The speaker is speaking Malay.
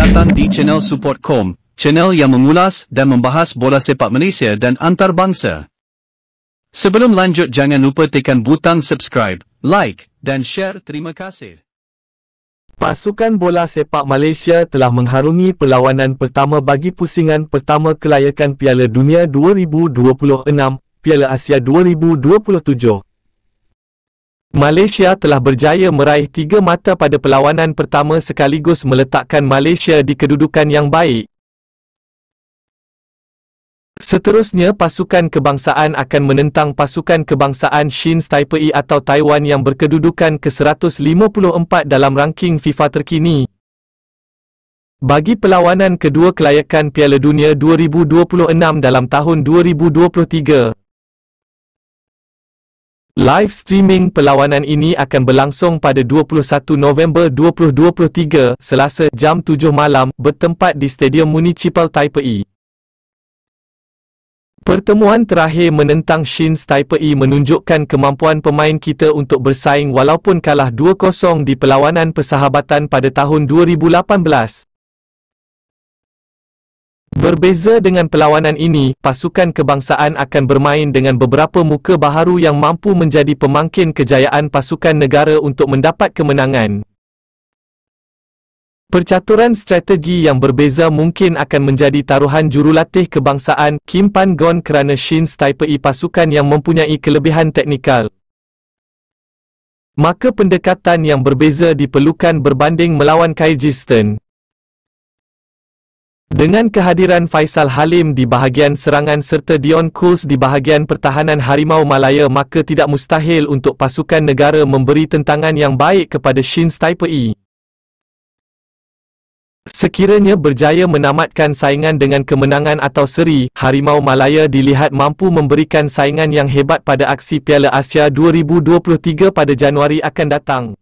datan di channel support.com, channel yang mengulas dan membahas bola sepak Malaysia dan antarabangsa. Sebelum lanjut jangan lupa tekan butang subscribe, like dan share. Terima kasih. Pasukan bola sepak Malaysia telah mengharungi perlawanan pertama bagi pusingan pertama kelayakan Piala Dunia 2026, Piala Asia 2027. Malaysia telah berjaya meraih tiga mata pada perlawanan pertama sekaligus meletakkan Malaysia di kedudukan yang baik. Seterusnya pasukan kebangsaan akan menentang pasukan kebangsaan Shin Taipei atau Taiwan yang berkedudukan ke-154 dalam ranking FIFA terkini. Bagi perlawanan kedua kelayakan Piala Dunia 2026 dalam tahun 2023, Live streaming perlawanan ini akan berlangsung pada 21 November 2023 selasa jam 7 malam bertempat di Stadium Municipal Taipei. E. Pertemuan terakhir menentang Shins Taipei e menunjukkan kemampuan pemain kita untuk bersaing walaupun kalah 2-0 di perlawanan persahabatan pada tahun 2018. Berbeza dengan perlawanan ini, pasukan kebangsaan akan bermain dengan beberapa muka baharu yang mampu menjadi pemangkin kejayaan pasukan negara untuk mendapat kemenangan. Percaturan strategi yang berbeza mungkin akan menjadi taruhan jurulatih kebangsaan Kim Pan-gon kerana Shin Taipei pasukan yang mempunyai kelebihan teknikal. Maka pendekatan yang berbeza diperlukan berbanding melawan Kyrgyzstan. Dengan kehadiran Faisal Halim di bahagian serangan serta Dion Kuls di bahagian pertahanan Harimau Malaya maka tidak mustahil untuk pasukan negara memberi tentangan yang baik kepada Shin Taipei. E. Sekiranya berjaya menamatkan saingan dengan kemenangan atau seri, Harimau Malaya dilihat mampu memberikan saingan yang hebat pada aksi Piala Asia 2023 pada Januari akan datang.